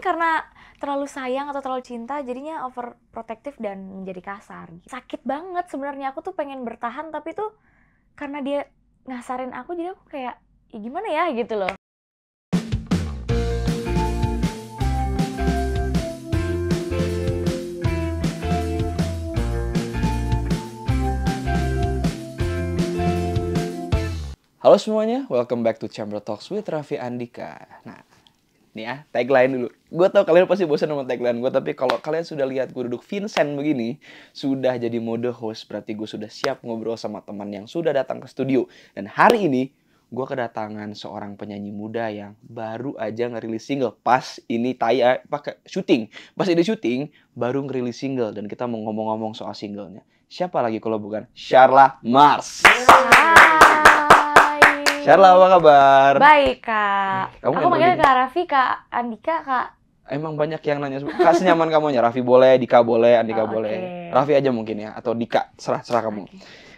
karena terlalu sayang atau terlalu cinta jadinya overprotektif dan menjadi kasar gitu. sakit banget sebenarnya aku tuh pengen bertahan tapi tuh karena dia ngasarin aku jadi aku kayak ya gimana ya gitu loh Halo semuanya, welcome back to Chamber Talks with Raffi Andika. Nah, nih ya tagline dulu gue tau kalian pasti bosan sama tagline gue tapi kalau kalian sudah lihat gue duduk Vincent begini sudah jadi mode host berarti gue sudah siap ngobrol sama teman yang sudah datang ke studio dan hari ini gue kedatangan seorang penyanyi muda yang baru aja ngerilis single pas ini tayak eh, pakai syuting pas ini syuting baru ngerilis single dan kita mau ngomong-ngomong soal singlenya siapa lagi kalau bukan Sharla Mars. Yeah. Syarla, apa kabar? Baik, Kak. Hmm, kamu Aku manggilnya Kak Raffi, Kak Andika, Kak. Emang banyak yang nanya, Kak senyaman kamu aja. Raffi boleh, Dika boleh, Andika oh, boleh. Okay. Raffi aja mungkin ya, atau Dika, serah-serah kamu.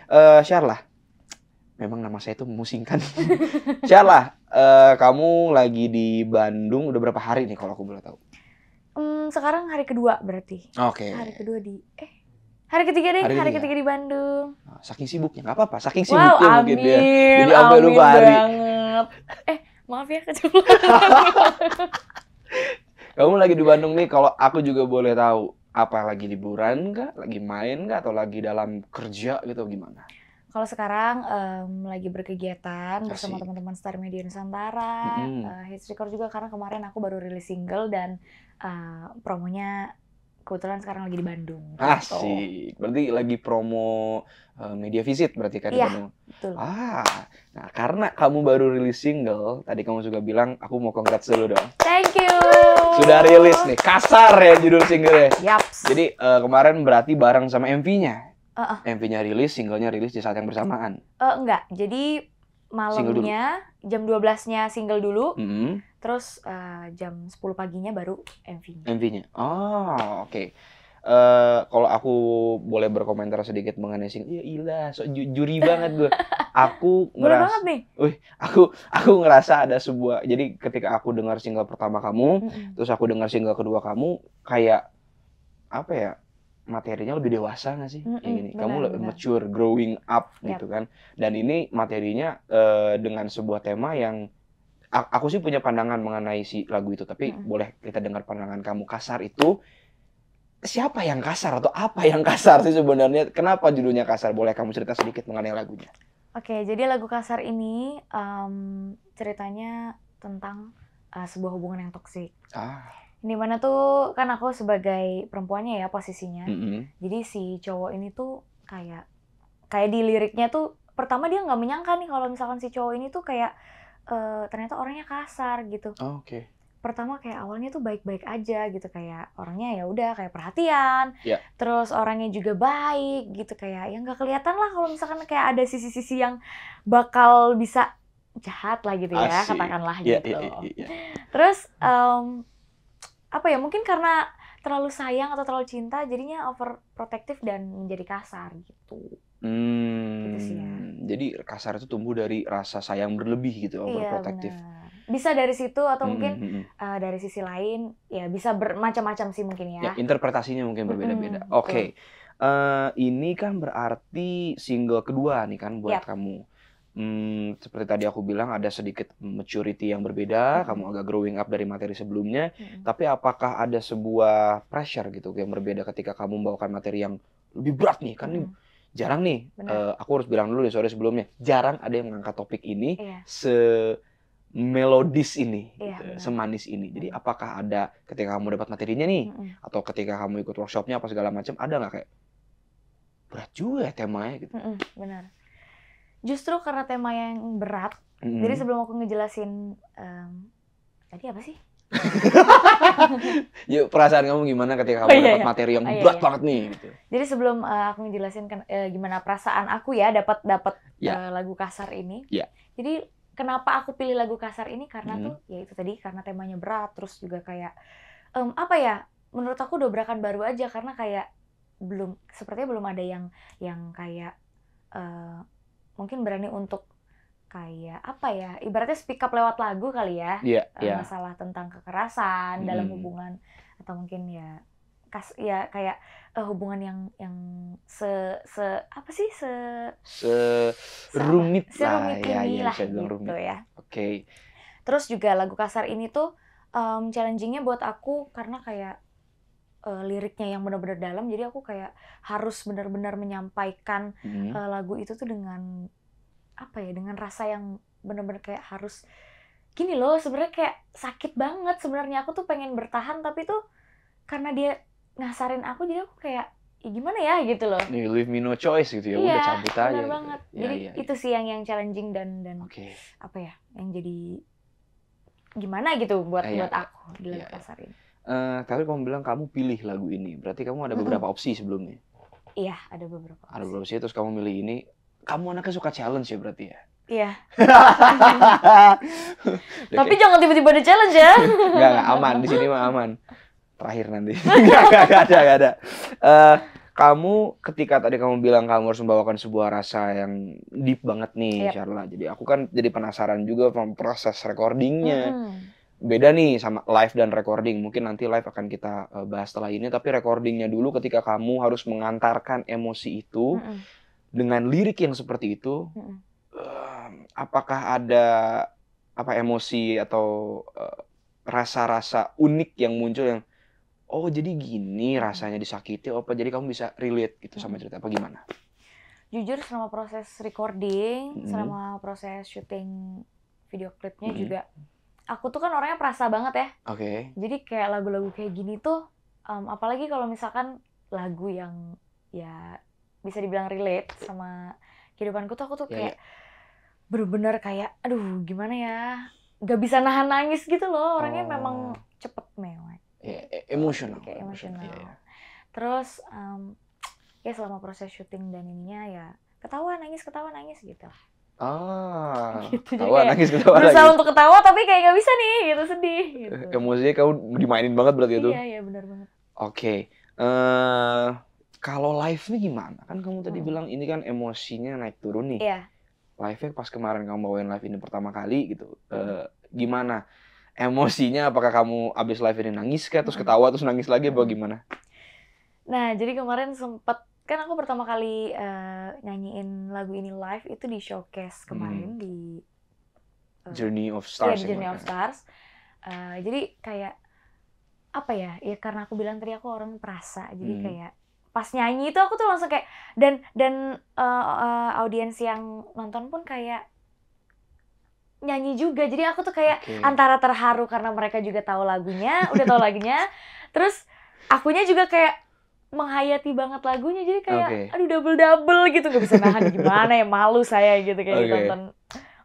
Okay. Uh, eh, memang nama saya itu memusingkan. kan. uh, kamu lagi di Bandung udah berapa hari nih kalau aku boleh tahu? Hmm, sekarang hari kedua berarti. Oke. Okay. Hari kedua di, eh Hari ketiga deh, hari, hari ketiga. ketiga di Bandung. Nah, saking sibuknya, nggak apa-apa. Saking sibuknya wow, amin, mungkin dia. Ya. Jadi sampai lupa hari. Banget. Eh, maaf ya keceplosan. Kamu lagi di Bandung nih, kalau aku juga boleh tahu apa lagi liburan nggak, lagi main nggak, atau lagi dalam kerja gitu gimana? Kalau sekarang um, lagi berkegiatan Kasih. bersama teman-teman Star Media Nusantara, mm -hmm. uh, Hits Record juga karena kemarin aku baru rilis single dan uh, promonya kebetulan sekarang lagi di Bandung. Asik. Berarti lagi promo eh, media visit berarti kan iya, Betul. Ah, nah karena kamu baru rilis single, tadi kamu juga bilang aku mau congrats dulu dong. Thank you. Sudah rilis nih, kasar ya judul singlenya. Yap. Jadi uh, kemarin berarti bareng sama MV-nya. Uh -uh. MV-nya rilis, singlenya rilis di saat yang bersamaan. Uh, enggak, jadi malamnya jam 12-nya single dulu. Mm -hmm Terus uh, jam 10 paginya baru MV-nya. MV-nya. Oh, ah, oke. Okay. Uh, eh, kalau aku boleh berkomentar sedikit mengenai sing, ya ilah, so, ju juri banget gue. Aku ngerasa, banget Wih, aku aku ngerasa ada sebuah. Jadi ketika aku dengar single pertama kamu, mm -hmm. terus aku dengar single kedua kamu, kayak apa ya? materinya lebih dewasa gak sih? Mm -hmm, ini kamu lebih mature, growing up yep. gitu kan. Dan ini materinya uh, dengan sebuah tema yang aku sih punya pandangan mengenai si lagu itu tapi hmm. boleh kita dengar pandangan kamu kasar itu siapa yang kasar atau apa yang kasar sih sebenarnya kenapa judulnya kasar boleh kamu cerita sedikit mengenai lagunya Oke, jadi lagu kasar ini um, ceritanya tentang uh, sebuah hubungan yang toksik. Ah. Ini mana tuh kan aku sebagai perempuannya ya posisinya. Mm -hmm. Jadi si cowok ini tuh kayak kayak di liriknya tuh pertama dia nggak menyangka nih kalau misalkan si cowok ini tuh kayak uh, ternyata orangnya kasar gitu. Oh, Oke. Okay. Pertama kayak awalnya tuh baik-baik aja gitu kayak orangnya ya udah kayak perhatian. Yeah. Terus orangnya juga baik gitu kayak yang nggak kelihatan lah kalau misalkan kayak ada sisi-sisi yang bakal bisa jahat lah gitu ya Asik. katakanlah ya, gitu. Yeah, yeah, yeah. Ya. Terus um, apa ya mungkin karena terlalu sayang atau terlalu cinta jadinya overprotective dan menjadi kasar gitu. Hmm, gitu ya. Jadi kasar itu tumbuh dari rasa sayang berlebih gitu, overprotective. Oh, iya, bener. bisa dari situ atau hmm, mungkin hmm, uh, dari sisi lain ya bisa bermacam-macam sih mungkin ya. ya interpretasinya mungkin berbeda-beda. Hmm, Oke. Okay. Uh, eh, ini kan berarti single kedua nih kan buat yep. kamu. Hmm, seperti tadi aku bilang ada sedikit maturity yang berbeda, hmm. kamu agak growing up dari materi sebelumnya. Hmm. Tapi apakah ada sebuah pressure gitu yang berbeda ketika kamu membawakan materi yang lebih berat nih? Kan hmm jarang nih uh, aku harus bilang dulu ya sorry sebelumnya jarang ada yang mengangkat topik ini iya. se melodis ini, iya, gitu, semanis ini. Jadi apakah ada ketika kamu dapat materinya nih, -hmm. atau ketika kamu ikut workshopnya apa segala macam, ada nggak kayak berat juga ya temanya gitu? Mm -hmm, benar. Justru karena tema yang berat, jadi sebelum aku ngejelasin um, tadi apa sih Yuk perasaan kamu gimana ketika kamu oh, iya, dapat iya. materi yang oh, iya, berat iya. banget nih? Gitu. Jadi sebelum uh, aku menjelaskan uh, eh, gimana perasaan aku ya dapat dapat yeah. Ya. uh, lagu kasar ini. Yeah. Jadi kenapa aku pilih lagu kasar ini karena hmm. tuh ya itu tadi karena temanya berat terus juga kayak um, apa ya? Menurut aku dobrakan baru aja karena kayak belum sepertinya belum ada yang yang kayak uh, mungkin berani untuk kayak apa ya ibaratnya speak up lewat lagu kali ya yeah, iya, yeah. masalah tentang kekerasan hmm. dalam hubungan atau mungkin ya kas ya kayak uh, hubungan yang yang se se apa sih se se iya, iya, rumit se, lah ya, ya, lah gitu rumit. ya oke okay. terus juga lagu kasar ini tuh um, challengingnya buat aku karena kayak uh, liriknya yang benar-benar dalam jadi aku kayak harus benar-benar menyampaikan hmm. uh, lagu itu tuh dengan apa ya dengan rasa yang bener-bener kayak harus gini loh sebenarnya kayak sakit banget sebenarnya aku tuh pengen bertahan tapi tuh karena dia ngasarin aku jadi aku kayak ya gimana ya gitu loh you leave me no choice gitu ya iya, udah cabut aja gitu. banget ya, jadi ya, itu sih yang yang challenging dan dan okay. apa ya yang jadi gimana gitu buat ya, buat aku di lagu ya, iya. ini. uh, tapi kamu bilang kamu pilih lagu ini berarti kamu ada beberapa opsi sebelumnya iya ada beberapa ada beberapa opsi terus kamu milih ini kamu anaknya suka challenge ya berarti ya? Iya. Tapi jangan tiba-tiba ada challenge ya. Gak enggak aman di sini mah aman. Terakhir nanti. Gak enggak ada, gak ada. Uh, kamu ketika tadi kamu bilang kamu harus membawakan sebuah rasa yang deep banget nih, yep. Charla. Jadi aku kan jadi penasaran juga proses recordingnya. Hmm Beda nih sama live dan recording. Mungkin nanti live akan kita eh, bahas setelah ini. Tapi recordingnya dulu ketika kamu harus mengantarkan emosi itu. Mm dengan lirik yang seperti itu hmm. uh, apakah ada apa emosi atau eh, rasa-rasa uh, unik yang muncul yang oh jadi gini rasanya disakiti oh apa jadi kamu bisa relate gitu sama cerita apa gimana jujur selama proses recording hmm. selama proses syuting video klipnya hmm. juga aku tuh kan orangnya perasa banget ya oke okay. jadi kayak lagu-lagu kayak gini tuh um, apalagi kalau misalkan lagu yang ya bisa dibilang relate sama kehidupanku tuh aku tuh iya, kayak yeah, iya. yeah. kayak aduh gimana ya gak bisa nahan nangis gitu loh orangnya oh. memang cepet mewah iya, yeah, emosional kayak emosional yeah, yeah. terus um, ya selama proses syuting dan ininya ya ketawa nangis ketawa nangis gitu ah gitu, ketawa nangis ketawa berusaha nangis. untuk ketawa tapi kayak gak bisa nih gitu sedih gitu. emosinya kamu dimainin banget berarti itu iya iya benar banget oke okay. uh, eh, kalau live-nya gimana? Kan kamu tadi hmm. bilang ini kan emosinya naik turun nih. Yeah. Live-nya pas kemarin kamu bawain live ini pertama kali gitu. Hmm. E, gimana? Emosinya apakah kamu abis live ini nangis kah? Terus hmm. ketawa terus nangis lagi apa hmm. gimana? Nah, jadi kemarin sempat kan aku pertama kali uh, nyanyiin lagu ini live itu di showcase hmm. kemarin hmm. di uh, Journey of iya, Stars. Yeah, Journey of Stars. Uh, jadi kayak apa ya? Ya karena aku bilang tadi aku orang perasa, jadi hmm. kayak pas nyanyi itu aku tuh langsung kayak dan dan uh, uh, audiens yang nonton pun kayak nyanyi juga jadi aku tuh kayak okay. antara terharu karena mereka juga tahu lagunya udah tahu lagunya terus akunya juga kayak menghayati banget lagunya jadi kayak okay. aduh double double gitu nggak bisa nahan gimana ya malu saya gitu kayak okay. nonton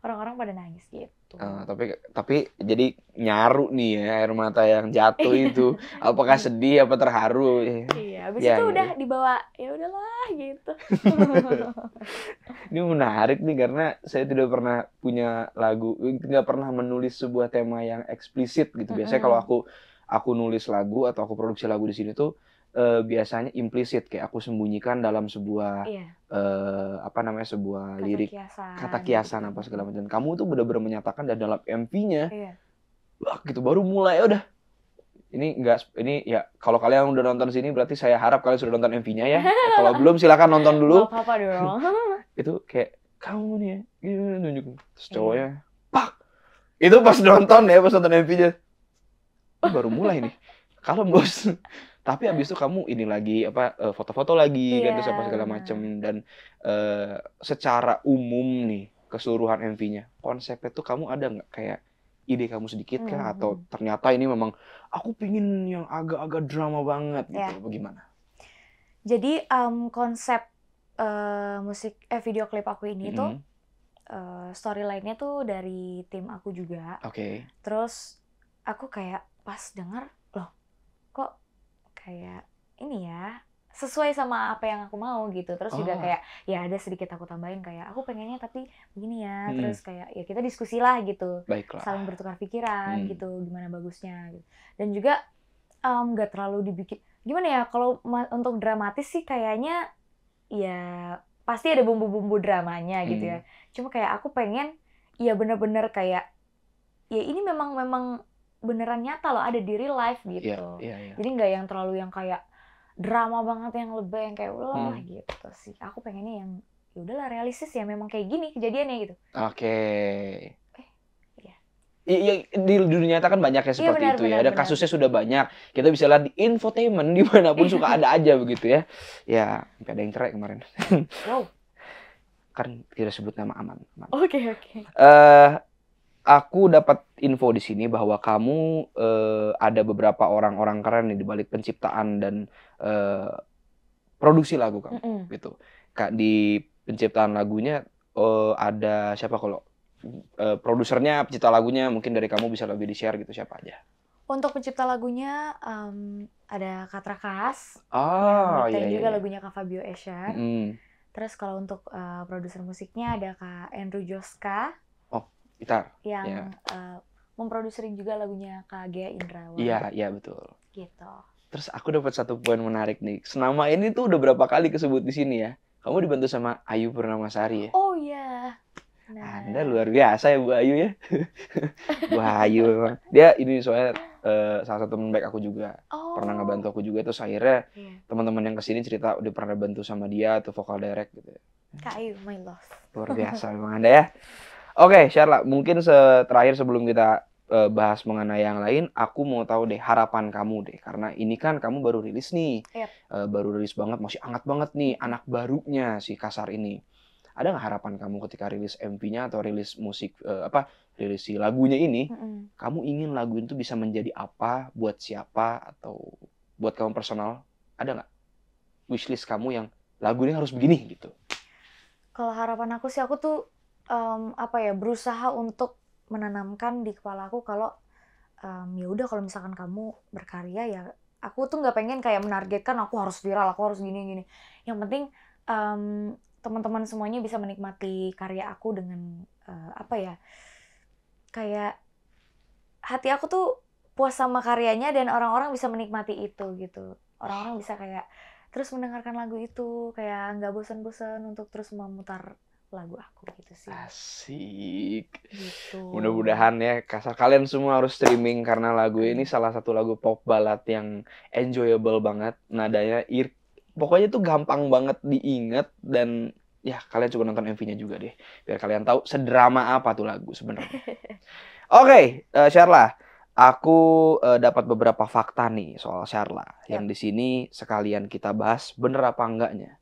orang-orang pada nangis gitu Uh, tapi tapi jadi nyaru nih ya air mata yang jatuh iya. itu apakah sedih apa terharu iya abis ya, itu ya. udah dibawa ya udahlah gitu ini menarik nih karena saya tidak pernah punya lagu nggak pernah menulis sebuah tema yang eksplisit gitu biasanya mm -hmm. kalau aku aku nulis lagu atau aku produksi lagu di sini tuh uh, biasanya implisit kayak aku sembunyikan dalam sebuah yeah. Iya. uh, apa namanya sebuah kata lirik kiasan, kata gitu kiasan kan. apa segala macam. Kamu tuh benar-benar menyatakan dan dalam MV-nya iya. wah gitu baru mulai ya udah ini enggak ini ya kalau kalian udah nonton sini berarti saya harap kalian sudah nonton MV-nya ya. kalau belum silakan nonton dulu. Apa dong. itu kayak kamu nih ya gitu nunjuk terus iya. cowoknya pak itu pas nonton ya pas nonton MV-nya baru mulai nih Kalau bos tapi iya. abis itu kamu ini lagi apa eh, foto-foto lagi yeah. kan apa segala macem dan uh, secara umum nih keseluruhan MV-nya konsepnya tuh kamu ada nggak kayak ide kamu sedikit kah hmm. atau ternyata ini memang aku pingin yang agak-agak drama banget gitu yeah. bagaimana? Jadi um, konsep uh, musik eh video klip aku ini hmm. tuh uh, storyline-nya tuh dari tim aku juga. Oke. Okay. Terus aku kayak pas denger loh kok kayak ini ya sesuai sama apa yang aku mau gitu terus oh. juga kayak ya ada sedikit aku tambahin kayak aku pengennya tapi begini ya hmm. terus kayak ya kita diskusilah gitu Baiklah. saling bertukar pikiran hmm. gitu gimana bagusnya gitu. dan juga mmm, nggak um, terlalu dibikin gimana ya kalau untuk dramatis sih kayaknya ya pasti ada bumbu-bumbu dramanya gitu ya hmm. cuma kayak aku pengen ya bener-bener kayak ya ini memang memang beneran nyata loh ada diri live life iya, gitu. Yeah, yeah, yeah. Jadi nggak yang terlalu yang kayak drama banget yang lebay yang kayak wah hmm. gitu sih. Aku pengennya yang ya udahlah realistis ya memang kayak gini kejadiannya gitu. Oke. Okay. Eh, iya. iya di dunia nyata kan banyak ya iya, seperti benar, itu ya. benar, ya. Ada benar. kasusnya sudah banyak. Kita bisa lihat di infotainment dimanapun suka ada aja begitu ya. Ya sampai ada yang cerai kemarin. wow. kan tidak sebut nama aman. aman. Oke okay, oke. Okay. Uh, eh, aku dapat info di sini bahwa kamu uh, ada beberapa orang-orang keren nih di balik penciptaan dan uh, produksi lagu kamu mm -mm. gitu. Kak di penciptaan lagunya uh, ada siapa kalau uh, produsernya pencipta lagunya mungkin dari kamu bisa lebih di-share gitu siapa aja? Untuk pencipta lagunya um, ada Kas, Ah, iya, iya, iya. juga lagunya Kak Fabio Escher. Mm. Terus kalau untuk uh, produser musiknya ada Kak Andrew Joska gitar yang ya. uh, eh, memproduksi juga lagunya Kak Indrawan. Iya, iya betul. Gitu. Terus aku dapat satu poin menarik nih. Senama ini tuh udah berapa kali kesebut di sini ya. Kamu dibantu sama Ayu Sari ya? Oh iya. Nah. Anda luar biasa ya Bu Ayu ya. Bu Ayu memang. Dia ini soalnya uh, salah satu teman baik aku juga. Oh. Pernah ngebantu aku juga terus akhirnya yeah. teman-teman yang kesini cerita udah pernah bantu sama dia atau vokal direct gitu. Ya. Kak Ayu, my love. Luar biasa memang Anda ya. Oke, okay, Sharla, mungkin terakhir sebelum kita uh, bahas mengenai yang lain, aku mau tahu deh harapan kamu deh, karena ini kan kamu baru rilis nih, yep. Iya. uh, baru rilis banget, masih hangat banget nih anak barunya si Kasar ini. Ada nggak harapan kamu ketika rilis MV-nya atau rilis musik uh, apa rilis si lagunya ini, mm-hmm. kamu ingin lagu itu bisa menjadi apa, buat siapa atau buat kamu personal? Ada nggak wishlist kamu yang lagu ini harus begini gitu? Kalau harapan aku sih aku tuh um, apa ya berusaha untuk menanamkan di kepala aku kalau um, ya udah kalau misalkan kamu berkarya ya aku tuh nggak pengen kayak menargetkan aku harus viral aku harus gini gini yang penting um, teman-teman semuanya bisa menikmati karya aku dengan uh, apa ya kayak hati aku tuh puas sama karyanya dan orang-orang bisa menikmati itu gitu orang-orang bisa kayak terus mendengarkan lagu itu kayak nggak bosan-bosan untuk terus memutar lagu aku gitu sih. Asik. Gitu. Mudah-mudahan ya kasar kalian semua harus streaming karena lagu ini hmm. salah satu lagu pop balad yang enjoyable banget. Nadanya ir pokoknya tuh gampang banget diingat dan ya kalian coba nonton MV-nya juga deh biar kalian tahu sedrama apa tuh lagu sebenarnya. Oke, okay, uh, eh, Sharla, aku uh, dapat beberapa fakta nih soal Sharla yep. Ya. yang di sini sekalian kita bahas bener apa enggaknya.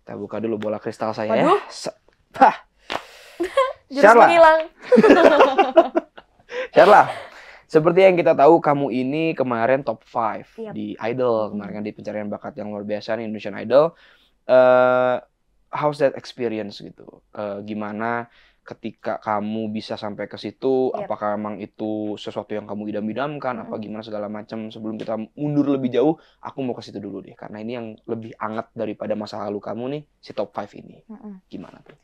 Kita buka dulu bola kristal saya ya. Waduh. Share lah. menghilang. lah. Seperti yang kita tahu, kamu ini kemarin top 5 yep. di Idol. Mm-hmm. Kemarin kan di pencarian bakat yang luar biasa nih, Indonesian Idol. Uh, how's that experience gitu? Uh, gimana ketika kamu bisa sampai ke situ? Yep. Apakah memang itu sesuatu yang kamu idam-idamkan? Mm. Apa mm-hmm. gimana segala macam? Sebelum kita mundur lebih jauh, aku mau ke situ dulu deh. Karena ini yang lebih anget daripada masa lalu kamu nih, si top 5 ini. Mm -mm. Gimana tuh?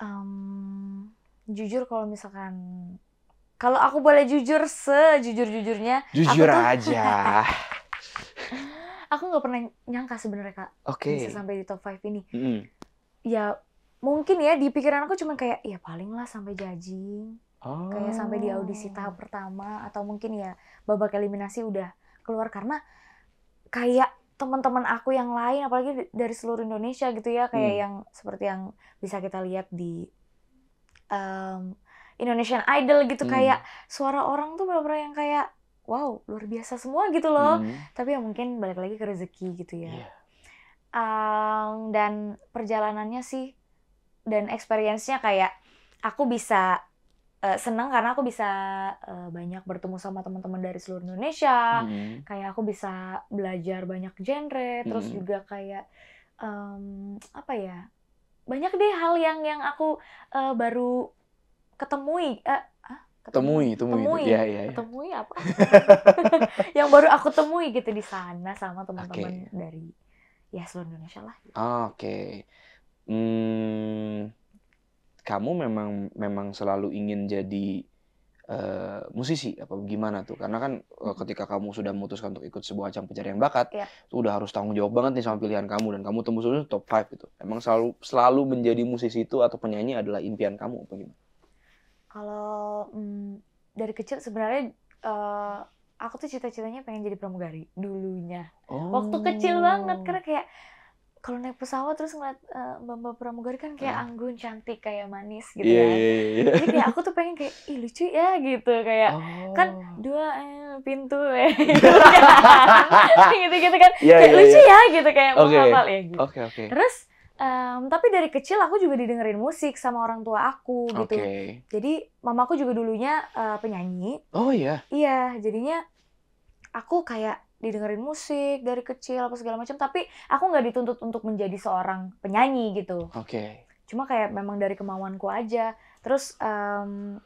um, jujur kalau misalkan kalau aku boleh jujur sejujur-jujurnya jujur aku tuh, aja aku nggak pernah nyangka sebenarnya kak okay. bisa sampai di top five ini mm. ya mungkin ya di pikiran aku cuma kayak ya paling lah sampai judging oh. kayak sampai di audisi oh. tahap pertama atau mungkin ya babak eliminasi udah keluar karena kayak teman-teman aku yang lain apalagi dari seluruh Indonesia gitu ya kayak hmm. yang seperti yang bisa kita lihat di um, Indonesian Idol gitu hmm. kayak suara orang tuh benar-benar yang kayak wow luar biasa semua gitu loh hmm. tapi ya mungkin balik lagi ke rezeki gitu ya yeah. Iya. um, dan perjalanannya sih dan experience-nya kayak aku bisa uh, eh, senang karena aku bisa uh, banyak bertemu sama teman-teman dari seluruh Indonesia. Mm. Kayak aku bisa belajar banyak genre, terus mm-hmm. juga kayak um, apa ya? Banyak deh hal yang yang aku uh, baru ketemui uh, Ketemui, temui, temui, ya, ya, ya. temui iya, iya, iya. apa? yang baru aku temui gitu di sana sama teman-teman okay. dari ya seluruh Indonesia lah. Gitu. Oke, okay. hmm, kamu memang memang selalu ingin jadi uh, musisi apa gimana tuh karena kan uh, ketika kamu sudah memutuskan untuk ikut sebuah acara pencarian bakat yeah. tuh udah harus tanggung jawab banget nih sama pilihan kamu dan kamu tembusnya top 5 gitu emang selalu selalu menjadi musisi itu atau penyanyi adalah impian kamu apa gimana kalau mm, dari kecil sebenarnya uh, aku tuh cita-citanya pengen jadi pramugari dulunya oh. waktu kecil banget karena kayak kalau naik pesawat terus ngeliat uh, eh, mbak mbak pramugari kan kayak hmm. anggun cantik kayak manis gitu yeah, kan yeah, yeah. Iya, iya. jadi kayak aku tuh pengen kayak ih lucu ya gitu kayak kan oh. kan dua eh, pintu eh, gitu kan gitu gitu kan yeah, kayak yeah, lucu iya. ya gitu kayak okay. menghafal ya gitu okay, okay. terus Um, tapi dari kecil aku juga didengerin musik sama orang tua aku gitu. Okay. Jadi mamaku juga dulunya uh, penyanyi. Oh iya. Yeah. Iya, jadinya aku kayak didengerin musik dari kecil apa segala macam tapi aku nggak dituntut untuk menjadi seorang penyanyi gitu oke okay. cuma kayak memang dari kemauanku aja terus um,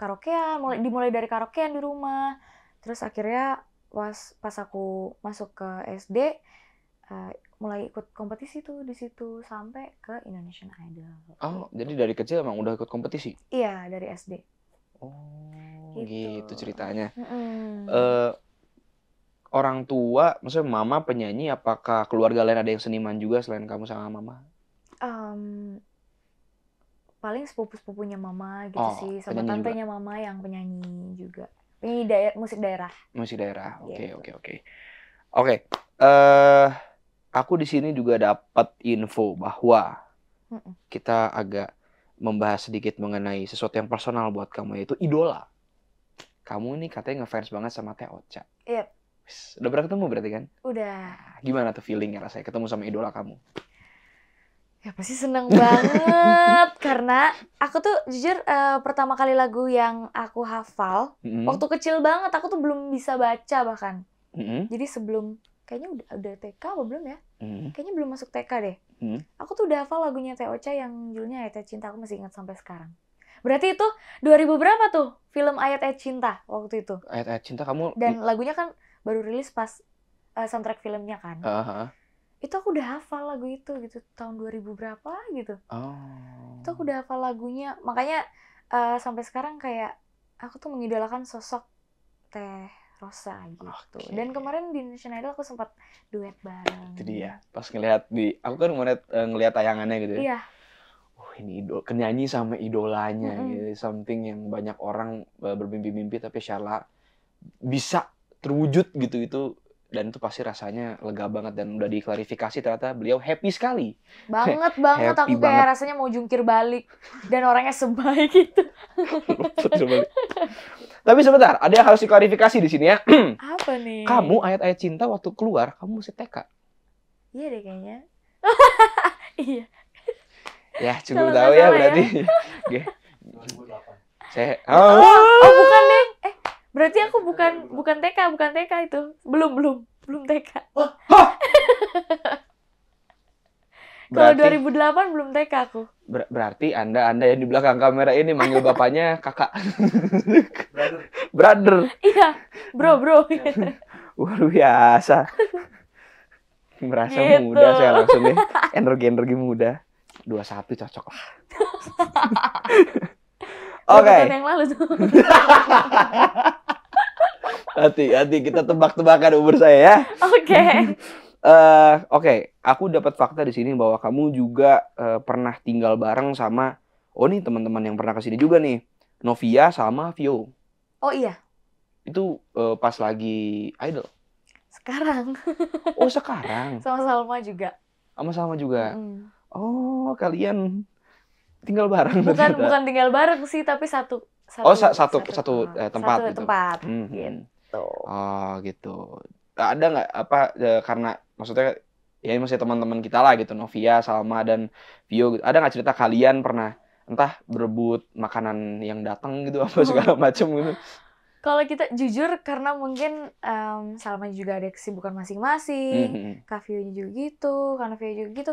karaokean mulai dimulai dari karaokean di rumah terus akhirnya was pas aku masuk ke SD uh, eh, mulai ikut kompetisi tuh di situ sampai ke Indonesian Idol. Oh, gitu. jadi dari kecil emang udah ikut kompetisi? Iya, dari SD. Oh, gitu, gitu ceritanya. Mm. Uh, orang tua, maksudnya mama penyanyi, apakah keluarga lain ada yang seniman juga selain kamu sama mama? Um, paling sepupu-sepupunya mama gitu oh, sih, sama tantenya juga. mama yang penyanyi juga. Penyanyi daer musik daerah. Musik daerah. Oke, gitu. oke, oke. Oke. Eh, aku di sini juga dapat info bahwa kita agak membahas sedikit mengenai sesuatu yang personal buat kamu yaitu idola. Kamu ini katanya ngefans banget sama Teh Ocha udah pernah ketemu berarti kan? Udah. Ah, gimana tuh feelingnya rasanya ketemu sama idola kamu? Ya pasti seneng banget karena aku tuh jujur uh, pertama kali lagu yang aku hafal mm -hmm. waktu kecil banget aku tuh belum bisa baca bahkan. Mm -hmm. Jadi sebelum kayaknya udah udah TK apa belum ya? Mm -hmm. Kayaknya belum masuk TK deh. Mm -hmm. Aku tuh udah hafal lagunya TOC yang judulnya Ayat Cinta aku masih ingat sampai sekarang. Berarti itu 2000 berapa tuh film Ayat Ayat Cinta waktu itu? Ayat Ayat Cinta kamu Dan lagunya kan baru rilis pas uh, soundtrack filmnya kan. Uh -huh. Itu aku udah hafal lagu itu gitu tahun 2000 berapa gitu. Oh. Itu aku udah hafal lagunya. Makanya uh, sampai sekarang kayak aku tuh mengidolakan sosok Teh Rosa gitu. Okay. Dan kemarin di Indonesian Idol aku sempat duet bareng. Jadi ya Pas ngelihat di aku kan ngelihat uh, ngelihat tayangannya gitu. Ya. Iya. Oh, ini idol kenyanyi sama idolanya mm -hmm. gitu. Something yang banyak orang bermimpi-mimpi tapi Sharla bisa terwujud gitu itu dan itu pasti rasanya lega banget dan udah diklarifikasi ternyata beliau happy sekali banget banget happy aku kayak banget. rasanya mau jungkir balik dan orangnya sebaik itu tapi sebentar ada yang harus diklarifikasi di sini ya apa nih kamu ayat-ayat cinta waktu keluar kamu mesti TK iya deh kayaknya iya ya cukup tahu ya berarti ya. saya oh, oh, oh bukan deh eh Berarti aku iya, bukan iya. bukan TK, bukan TK itu. Belum, belum, belum TK. Kalau 2008 belum TK aku. Ber berarti Anda Anda yang di belakang kamera ini manggil bapaknya kakak. Brother. Brother. Iya, bro, bro. Luar biasa. Merasa gitu. muda saya langsung nih. Ya. Energi-energi muda. 21 cocok lah. Oke. Okay. yang lalu tuh. Hati-hati kita tebak-tebakan umur saya ya. Oke. Okay. uh, eh, Oke, okay. aku dapat fakta di sini bahwa kamu juga uh, pernah tinggal bareng sama oh nih teman-teman yang pernah kesini juga nih, Novia sama Vio. Oh iya. Itu uh, pas lagi idol. Sekarang. oh sekarang. Sama Salma juga. Sama Salma juga. Mm. Oh kalian tinggal bareng. Bukan bukan tinggal bareng sih tapi satu. satu oh sa satu satu, satu, eh, tempat. Satu gitu. tempat. Mm -hmm gitu oh gitu ada nggak apa e, karena maksudnya ya ini masih teman-teman kita lah gitu Novia Salma dan Vio gitu. ada nggak cerita kalian pernah entah berebut makanan yang datang gitu apa segala macam gitu kalau kita jujur karena mungkin um, Salma juga ada kesibukan masing-masing, mm -hmm. hmm. Kavio juga gitu, karena Vio juga gitu.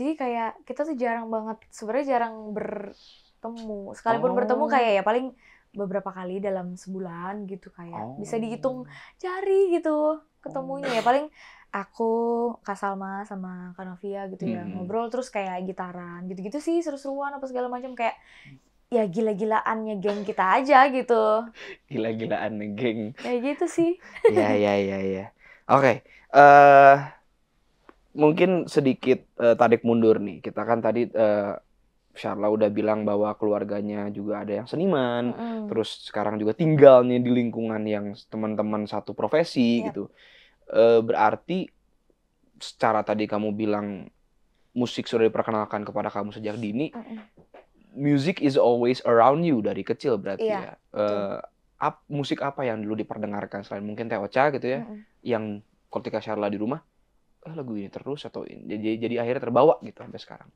Jadi kayak kita tuh jarang banget, sebenarnya jarang bertemu. Sekalipun oh. bertemu kayak ya paling beberapa kali dalam sebulan gitu kayak oh. bisa dihitung jari gitu ketemunya ya oh. paling aku Kak Salma sama Kak gitu ya ngobrol terus kayak gitaran gitu-gitu sih seru-seruan apa segala macam kayak mm. ya gila-gilaannya geng kita aja gitu gila-gilaan geng kayak gitu sih ya ya ya ya oke okay. uh, eh, mungkin sedikit uh, tarik mundur nih kita kan tadi uh, Charla udah bilang bahwa keluarganya juga ada yang seniman, mm. terus sekarang juga tinggalnya di lingkungan yang teman-teman satu profesi yeah. gitu. E, berarti secara tadi kamu bilang musik sudah diperkenalkan kepada kamu sejak dini, mm. music is always around you dari kecil berarti yeah. ya. E, ap, musik apa yang dulu diperdengarkan selain mungkin Teh Ocha gitu ya, mm. yang ketika Charla di rumah, eh, lagu ini terus atau jadi jadi akhirnya terbawa gitu sampai sekarang.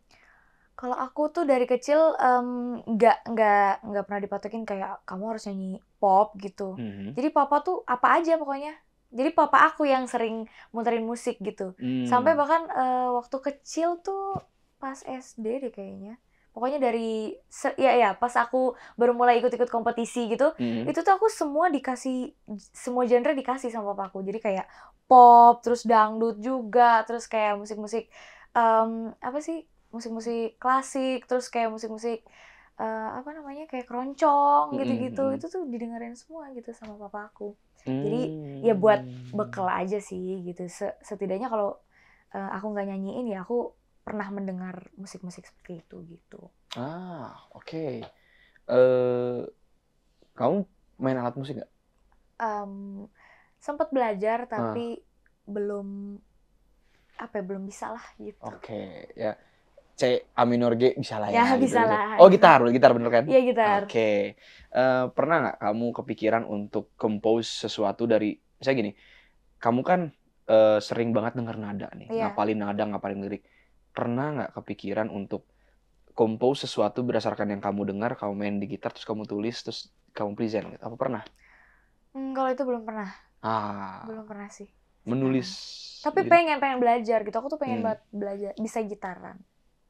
Kalau aku tuh dari kecil nggak um, nggak nggak pernah dipatokin kayak kamu harus nyanyi pop gitu. Mm-hmm. Jadi papa tuh apa aja pokoknya. Jadi papa aku yang sering muterin musik gitu. Mm. Sampai hmm. bahkan uh, waktu kecil tuh pas SD deh kayaknya. Pokoknya dari ya ya pas aku baru mulai ikut-ikut kompetisi gitu, mm-hmm. itu tuh aku semua dikasih semua genre dikasih sama papa aku. Jadi kayak pop, terus dangdut juga, terus kayak musik-musik um, apa sih musik-musik klasik terus kayak musik-musik uh, apa namanya kayak keroncong gitu-gitu mm -hmm. itu tuh didengerin semua gitu sama papa aku mm -hmm. jadi ya buat bekal aja sih gitu setidaknya kalau uh, aku nggak nyanyiin ya aku pernah mendengar musik-musik seperti itu gitu ah oke okay. uh, eh, kamu main alat musik nggak um, sempat belajar ah. tapi ah. belum apa ya, belum bisa lah gitu oke okay, ya yeah C A minor G bisa lah ya. Ya gitu, bisa gitu. Oh gitar, gitar bener kan? Iya gitar. Oke. Okay. Uh, eh, pernah nggak kamu kepikiran untuk compose sesuatu dari misalnya gini, kamu kan uh, sering banget denger nada nih, yeah. ngapalin nada, ngapalin lirik. Pernah nggak kepikiran untuk compose sesuatu berdasarkan yang kamu dengar, kamu main di gitar, terus kamu tulis, terus kamu present gitu? Apa pernah? Hmm, kalau itu belum pernah. Ah. Belum pernah sih. Menulis. Tapi pengen pengen belajar gitu. Aku tuh pengen hmm. banget belajar bisa gitaran.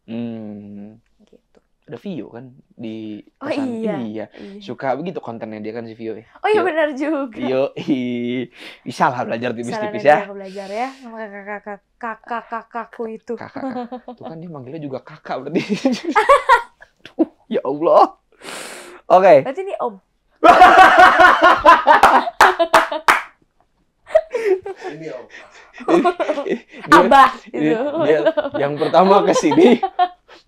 Hmm. Gitu. Ada Vio kan di Oh pesan. Iya. iya. iya. Suka begitu kontennya dia kan si Vio ya. Oh iya Vio. benar juga. Vio bisa lah belajar tipis-tipis ya. Bisa belajar ya kakak-kakak kakakku itu. Kakak. -kakak. Tuh kan dia manggilnya juga kakak berarti. Duh, ya Allah. Oke. Okay. Berarti ini om. ini om abah itu. dia, yang pertama ke sini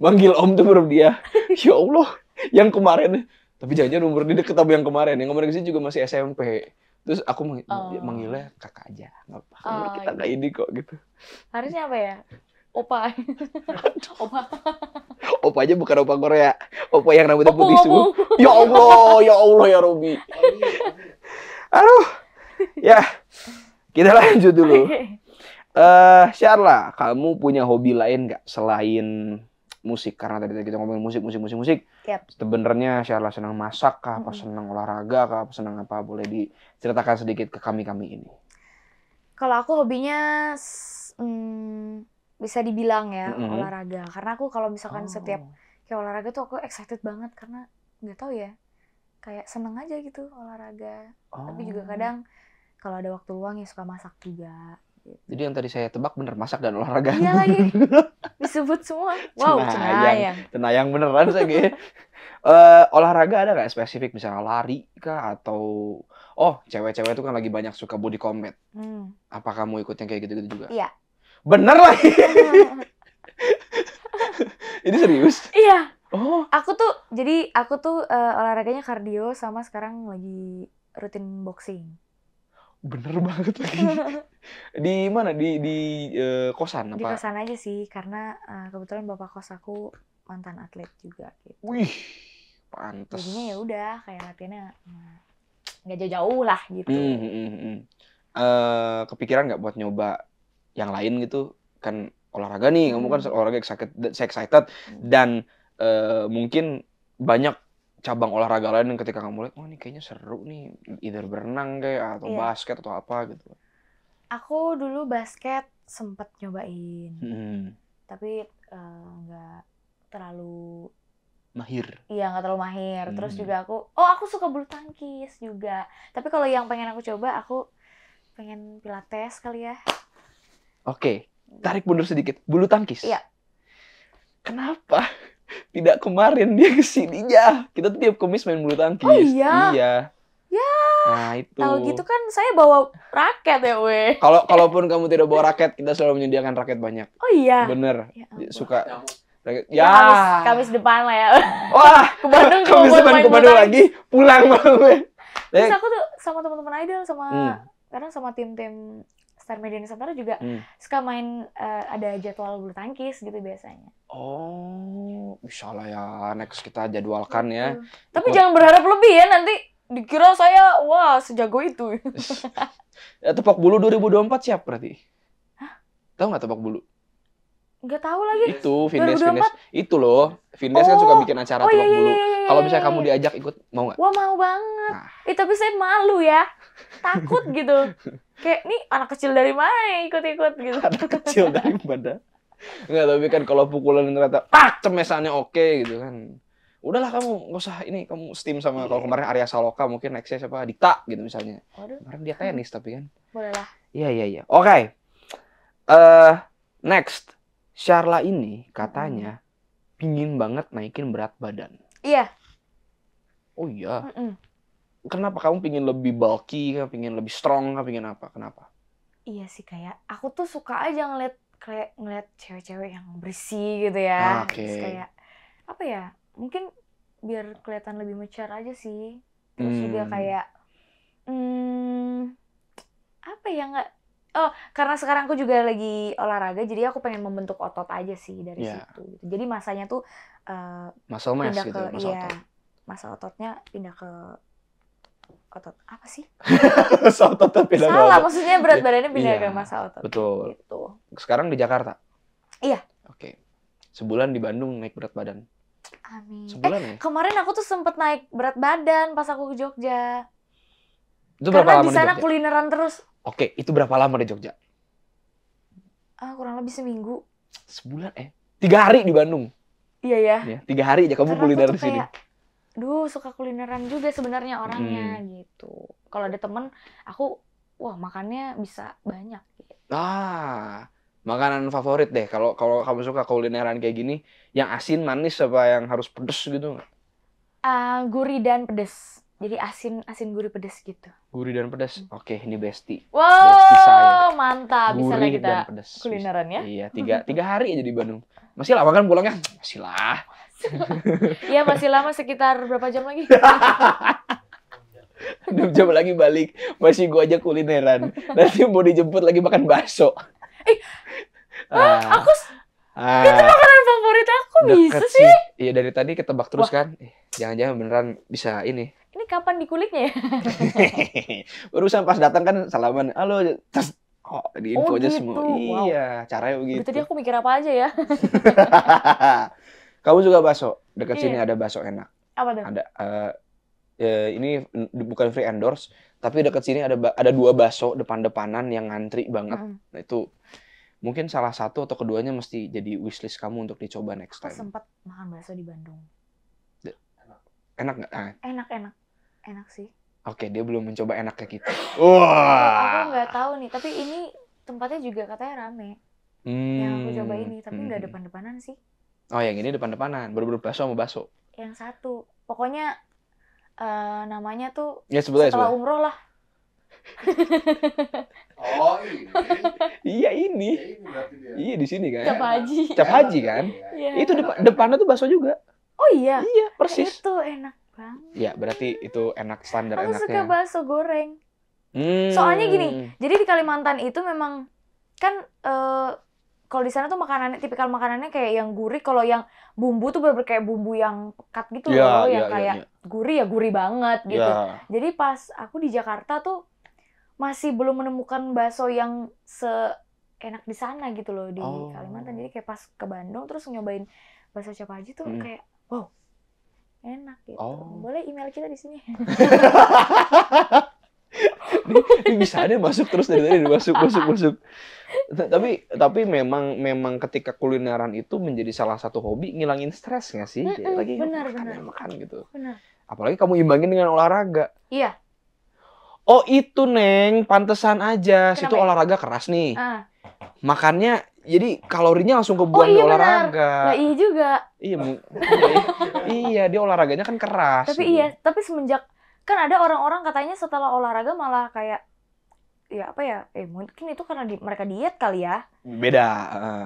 manggil om tuh baru dia ya allah yang kemarin tapi jangan-jangan umur dia deket yang kemarin yang kemarin sini juga masih SMP terus aku mang oh. manggilnya kakak aja nggak apa oh, kita nggak gitu. ini kok gitu harusnya apa ya opa opa opa aja bukan opa Korea opa yang rambutnya opo, putih semua ya allah ya allah ya Robi aduh ya kita lanjut dulu. Eh, uh, Syarla, kamu punya hobi lain nggak selain musik? Karena tadi kita ngomongin musik, musik, musik, musik. Yep. Sebenarnya Syarla senang masak kah? Apa senang olahraga kah? Apa senang apa? Boleh diceritakan sedikit ke kami-kami ini. Kalau aku hobinya hmm, bisa dibilang ya mm -hmm. olahraga. Karena aku kalau misalkan oh. setiap kayak olahraga tuh aku excited banget karena nggak tahu ya kayak seneng aja gitu olahraga. Oh. Tapi juga oh. kadang kalau ada waktu luang ya suka masak juga gitu. jadi yang tadi saya tebak bener masak dan olahraga iya lagi disebut semua wow cenayang cenayang, yang beneran saya gitu uh, olahraga ada gak spesifik misalnya lari kah atau oh cewek-cewek itu kan lagi banyak suka body combat hmm. apa kamu ikut yang kayak gitu-gitu juga iya bener lah. ini serius iya oh aku tuh jadi aku tuh uh, olahraganya kardio sama sekarang lagi rutin boxing bener banget lagi di mana di di uh, kosan apa di kosan aja sih karena uh, kebetulan bapak kos aku mantan atlet juga gitu wih pantas jadinya ya udah kayak latihannya eh, nggak jauh-jauh lah gitu hmm, hmm, hmm. Uh, kepikiran nggak buat nyoba yang lain gitu kan olahraga nih kamu kan hmm. olahraga excited, excited hmm. dan uh, mungkin banyak cabang olahraga lain yang ketika kamu lihat, oh ini kayaknya seru nih, either berenang kayak atau yeah. basket atau apa gitu? Aku dulu basket sempet nyobain, hmm. tapi eh, nggak uh, terlalu mahir. Iya nggak terlalu mahir. Hmm. Terus juga aku, oh aku suka bulu tangkis juga. Tapi kalau yang pengen aku coba, aku pengen pilates kali ya. Oke, okay. tarik mundur sedikit. Bulu tangkis. Iya. Kenapa? tidak kemarin dia kesini ya kita tuh tiap kemis main bulu tangkis oh, iya iya ya nah itu kalau gitu kan saya bawa raket ya we kalau kalaupun kamu tidak bawa raket kita selalu menyediakan raket banyak oh iya bener ya, suka ya, ya kamis, kamis depan lah ya wah ke Bandung kamis depan ke Bandung lagi pulang mau we terus eh. aku tuh sama teman-teman idol sama hmm. kadang sama tim-tim Star Media Nusantara juga hmm. suka main uh, ada jadwal bulu tangkis gitu biasanya. Oh, bisa ya next kita jadwalkan ya. ya. Tapi Ikut. jangan berharap lebih ya nanti dikira saya wah sejago itu. ya, eh, tepok bulu 2024 siap berarti. Hah? Tahu nggak tepok bulu? Nggak tahu lagi. Itu Vindes Vindes. Itu loh. Vindes oh. kan suka oh. bikin acara oh, iya, bulu. Iya, iya, Kalau iya, misalnya kamu diajak ikut mau nggak? Wah mau banget. Nah. Eh, tapi saya malu ya. Takut gitu. kayak nih anak kecil dari mana ikut-ikut gitu anak kecil dari mana Enggak, tapi kan kalau pukulan ternyata pak ah, cemesannya oke okay, gitu kan udahlah kamu nggak usah ini kamu steam sama yeah. kalau kemarin Arya Saloka mungkin nextnya siapa Dita gitu misalnya Waduh. kemarin dia tenis hmm. tapi kan boleh iya iya iya oke okay. uh, eh, next Sharla ini katanya hmm. pingin banget naikin berat badan iya oh iya mm -mm kenapa kamu pingin lebih bulky, kamu pingin lebih strong, kamu pingin apa? Kenapa? Iya sih kayak aku tuh suka aja ngeliat kayak ngeliat cewek-cewek yang bersih gitu ya. Ah, okay. kayak apa ya? Mungkin biar kelihatan lebih mature aja sih. Terus hmm. juga kayak hmm, apa ya nggak Oh, karena sekarang aku juga lagi olahraga, jadi aku pengen membentuk otot aja sih dari yeah. situ. Jadi masanya tuh uh, pindah mass, ke, gitu, masa ya, otot. masa ototnya pindah ke otot apa sih? Salah otot. maksudnya berat iya. badannya binagama iya. masa otot. Betul. Gitu. Sekarang di Jakarta. Iya. Oke. Sebulan di Bandung naik berat badan. Amin. Sebulan eh, ya? Kemarin aku tuh sempet naik berat badan pas aku ke Jogja. Itu berapa Karena lama di sana di kulineran terus. Oke, itu berapa lama di Jogja? Ah, kurang lebih seminggu. Sebulan eh tiga hari di Bandung. Iya ya. ya tiga hari aja kamu kuliner di sini. Kayak duh suka kulineran juga sebenarnya orangnya hmm. gitu. Kalau ada temen, aku wah makannya bisa banyak. Gitu. Ah, makanan favorit deh. Kalau kalau kamu suka kulineran kayak gini, yang asin manis apa yang harus pedes gitu nggak? Uh, gurih dan pedes. Jadi asin asin gurih pedes gitu. Gurih dan pedes. Hmm. Oke, ini besti. Wow, besti saya. mantap. Bisa gurih kita dan pedes. kulineran ya? Iya, tiga, tiga hari aja di Bandung. Masih lama kan pulangnya? Masih lah. Iya masih lama sekitar berapa jam lagi? 6 jam lagi balik. Masih gua aja kulineran. Nanti mau dijemput lagi makan bakso. Eh, ah, ah aku ah, itu makanan favorit aku bisa sih. Iya dari tadi ketebak terus Wah. kan. Eh, jangan-jangan beneran bisa ini. Ini kapan dikuliknya ya? Urusan pas datang kan salaman. Halo, terus oh, di info oh, aja gitu. semua. Wow. Iya, caranya begitu. tadi aku mikir apa aja ya. Kamu suka bakso? Dekat yeah. sini ada bakso enak. Apa tuh? Ada uh, uh, ini bukan free endorse, tapi dekat sini ada ada dua bakso depan-depanan yang ngantri banget. Mm. Nah, itu mungkin salah satu atau keduanya mesti jadi wishlist kamu untuk dicoba next time. Aku sempat makan bakso di Bandung. Enak nggak? Ah. Enak enak enak sih. Oke, dia belum mencoba enak kayak kita. Wah. Aku nggak tahu nih, tapi ini tempatnya juga katanya rame. Hmm. Yang aku coba ini, tapi nggak hmm. depan-depanan sih. Oh yang ini depan-depanan, berburu baso sama baso. Yang satu, pokoknya uh, namanya tuh ya, sebelah, setelah sebelah. umroh lah. oh ini. iya ini. Ya, iya di sini kan. Cap haji. Cap haji kan. Ya. Itu depan depannya tuh baso juga. Oh iya. Iya persis. Itu enak banget. Iya berarti itu enak standar Aku enaknya. Aku suka baso goreng. Hmm. Soalnya gini, jadi di Kalimantan itu memang kan uh, kalau di sana tuh makanannya tipikal makanannya kayak yang gurih kalau yang bumbu tuh bener, kayak bumbu yang pekat gitu iya, loh yeah, yang yeah, iya, kayak yeah. gurih ya gurih banget iya. gitu yeah. jadi pas aku di Jakarta tuh masih belum menemukan bakso yang se enak di sana gitu loh di oh. Kalimantan jadi kayak pas ke Bandung terus nyobain bakso siapa aja tuh hmm. kayak wow enak gitu oh. boleh email kita di sini ini, ini bisa ada masuk terus dari tadi masuk masuk masuk tapi tapi memang memang ketika kulineran itu menjadi salah satu hobi ngilangin stres nggak sih mm lagi benar, makan benar. makan gitu benar. apalagi kamu imbangin dengan olahraga iya oh itu neng pantesan aja Kenapa situ ya? olahraga keras nih uh. makannya jadi kalorinya langsung kebuang oh, iya, di olahraga Nah, iya juga iya, iya iya dia olahraganya kan keras tapi gitu. iya tapi semenjak kan ada orang-orang katanya setelah olahraga malah kayak ya apa ya eh mungkin itu karena di, mereka diet kali ya beda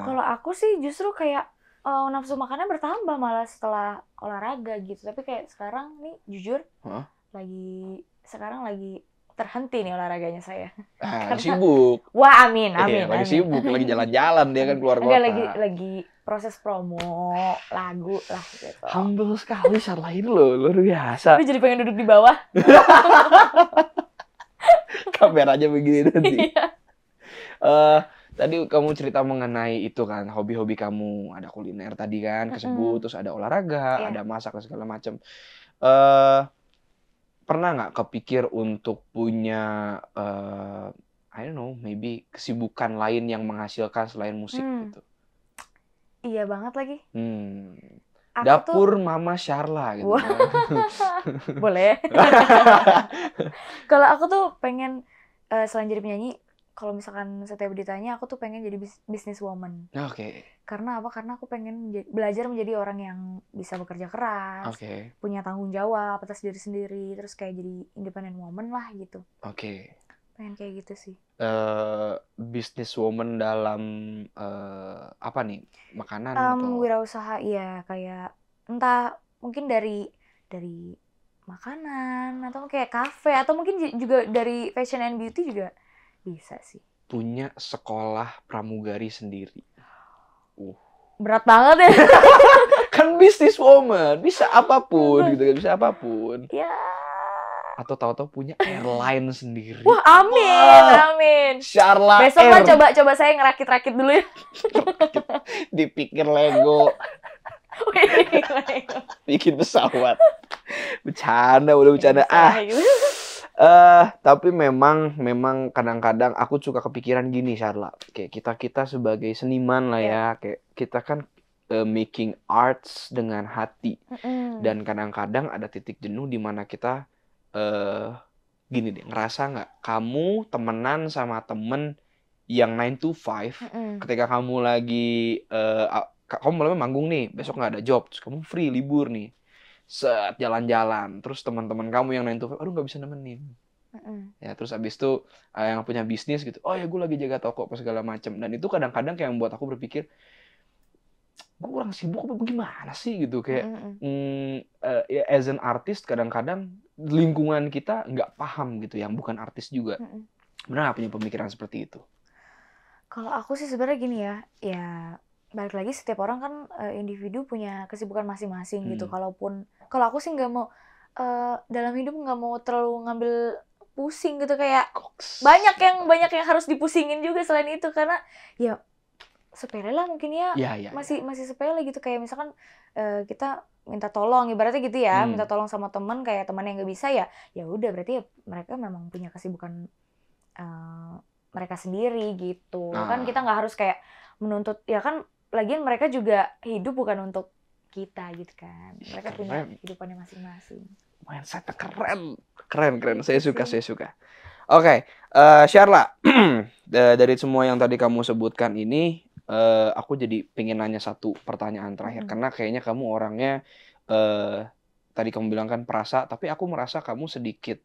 kalau aku sih justru kayak uh, nafsu makannya bertambah malah setelah olahraga gitu tapi kayak sekarang nih jujur huh? lagi sekarang lagi terhenti nih olahraganya saya. Ah, Karena, sibuk. Wah, amin, amin. Iya, eh, amin. lagi sibuk, lagi jalan-jalan dia kan keluar kota. lagi lagi proses promo lagu lah gitu. Humble sekali Sarla lo loh, luar biasa. Lu jadi pengen duduk di bawah. kameranya begini nanti. uh, tadi kamu cerita mengenai itu kan hobi-hobi kamu ada kuliner tadi kan kesebut hmm. terus ada olahraga yeah. ada masak dan segala macam uh, eh, pernah nggak kepikir untuk punya uh, I don't know maybe kesibukan lain yang menghasilkan selain musik hmm. gitu iya banget lagi hmm aku dapur tuh... mama Sharla gitu. Boleh. kalau aku tuh pengen uh, selain jadi penyanyi, kalau misalkan setiap ditanya aku tuh pengen jadi bisnis woman. Oke. Okay. Karena apa? Karena aku pengen belajar menjadi orang yang bisa bekerja keras, okay. punya tanggung jawab atas diri sendiri, terus kayak jadi independent woman lah gitu. Oke. Okay pengen kayak gitu sih uh, woman dalam uh, apa nih makanan um, atau wirausaha iya kayak entah mungkin dari dari makanan atau kayak kafe atau mungkin juga dari fashion and beauty juga bisa sih punya sekolah pramugari sendiri uh berat banget ya kan bisnis woman bisa apapun gitu kan bisa apapun ya atau tahu-tahu punya airline sendiri. Wah, amin, Wah. amin. Charla Besok lah coba-coba saya ngerakit-rakit dulu ya. Dipikir Lego. Bikin pesawat. Bercanda, udah bercanda. Ah. Uh, tapi memang memang kadang-kadang aku suka kepikiran gini Charla kayak kita kita sebagai seniman lah yeah. ya kayak kita kan uh, making arts dengan hati mm -hmm. dan kadang-kadang ada titik jenuh di mana kita uh, gini deh ngerasa nggak kamu temenan sama temen yang nine to five mm -hmm. ketika kamu lagi uh, kamu malamnya manggung nih besok nggak ada job terus kamu free libur nih set jalan-jalan terus teman-teman kamu yang nine to five aduh nggak bisa nemenin ya terus abis itu uh, yang punya bisnis gitu oh ya gue lagi jaga toko apa segala macam dan itu kadang-kadang kayak membuat aku berpikir gue kurang sibuk apa gimana sih gitu kayak mm -hmm. mm, uh, ya, as an artist kadang-kadang lingkungan kita nggak paham gitu yang bukan artis juga hmm. benar nggak punya pemikiran seperti itu kalau aku sih sebenarnya gini ya ya balik lagi setiap orang kan uh, individu punya kesibukan masing-masing gitu. hmm. gitu kalaupun kalau aku sih nggak mau uh, dalam hidup nggak mau terlalu ngambil pusing gitu kayak banyak yang banyak yang harus dipusingin juga selain itu karena ya sepele lah mungkin ya, ya, ya, ya. masih ya. masih sepele gitu kayak misalkan uh, kita minta tolong ibaratnya gitu ya hmm. minta tolong sama temen kayak teman yang nggak bisa ya ya udah berarti ya mereka memang punya kesibukan uh, mereka sendiri gitu nah. kan kita nggak harus kayak menuntut ya kan lagian mereka juga hidup bukan untuk kita gitu kan mereka keren. Iya, punya kehidupannya masing-masing mindset keren keren keren saya suka saya suka oke okay. uh, eh, Sharla dari semua yang tadi kamu sebutkan ini uh, aku jadi pengen nanya satu pertanyaan terakhir hmm. karena kayaknya kamu orangnya uh, tadi kamu bilang kan perasa tapi aku merasa kamu sedikit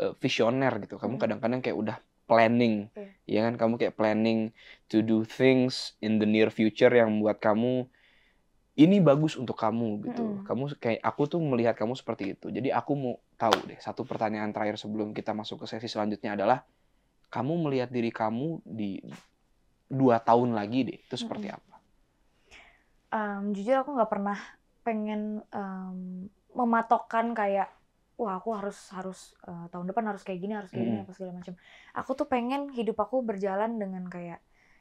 uh, visioner gitu kamu kadang-kadang kayak udah planning yeah. ya iya kan kamu kayak planning to do things in the near future yang buat kamu ini bagus untuk kamu gitu hmm. kamu kayak aku tuh melihat kamu seperti itu jadi aku mau tahu deh satu pertanyaan terakhir sebelum kita masuk ke sesi selanjutnya adalah kamu melihat diri kamu di dua tahun lagi deh itu seperti mm -hmm. apa? Um, jujur aku nggak pernah pengen um, mematokkan kayak wah aku harus harus uh, tahun depan harus kayak gini harus kayak mm gini apa segala macam. Aku tuh pengen hidup aku berjalan dengan kayak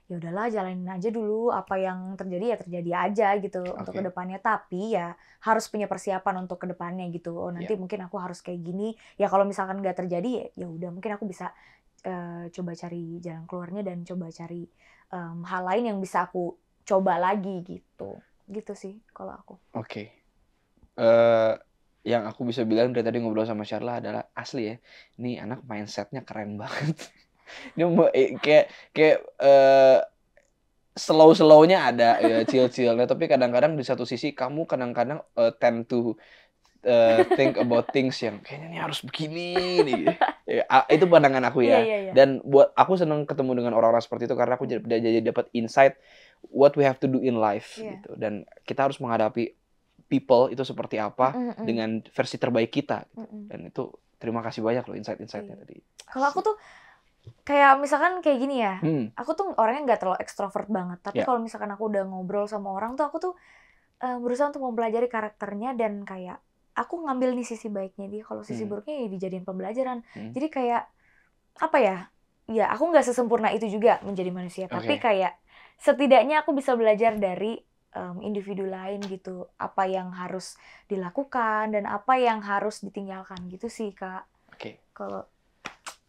ya udahlah jalanin aja dulu apa yang terjadi ya terjadi aja gitu okay. untuk kedepannya tapi ya harus punya persiapan untuk kedepannya gitu oh nanti yeah. mungkin aku harus kayak gini ya kalau misalkan nggak terjadi ya udah mungkin aku bisa uh, coba cari jalan keluarnya dan coba cari um, hal lain yang bisa aku coba lagi gitu gitu sih kalau aku oke okay. uh, eh, yang aku bisa bilang dari tadi ngobrol sama Sharla adalah asli ya ini anak mindsetnya keren banget Ini eh, kayak kayak uh, slow slownya ada ya, chill chillnya tapi kadang-kadang di satu sisi kamu kadang-kadang uh, tend to uh, think about things yang kayaknya ini harus begini nih. Ya, itu pandangan aku ya. Yeah, yeah, yeah. Dan buat aku seneng ketemu dengan orang-orang seperti itu karena aku jadi, dapat insight what we have to do in life yeah. gitu. Dan kita harus menghadapi people itu seperti apa mm -mm. dengan versi terbaik kita. Gitu. Mm -mm. Dan itu terima kasih banyak loh insight-insightnya yeah. tadi. Kalau aku tuh kayak misalkan kayak gini ya. Hmm. Aku tuh orangnya nggak terlalu ekstrovert banget, tapi yeah. kalau misalkan aku udah ngobrol sama orang tuh aku tuh uh, berusaha untuk mempelajari karakternya dan kayak aku ngambil nih sisi baiknya dia kalau sisi hmm. buruknya ya dijadiin pembelajaran hmm. jadi kayak apa ya ya aku nggak sesempurna itu juga menjadi manusia okay. tapi kayak setidaknya aku bisa belajar dari um, individu lain gitu apa yang harus dilakukan dan apa yang harus ditinggalkan gitu sih kak okay. kalau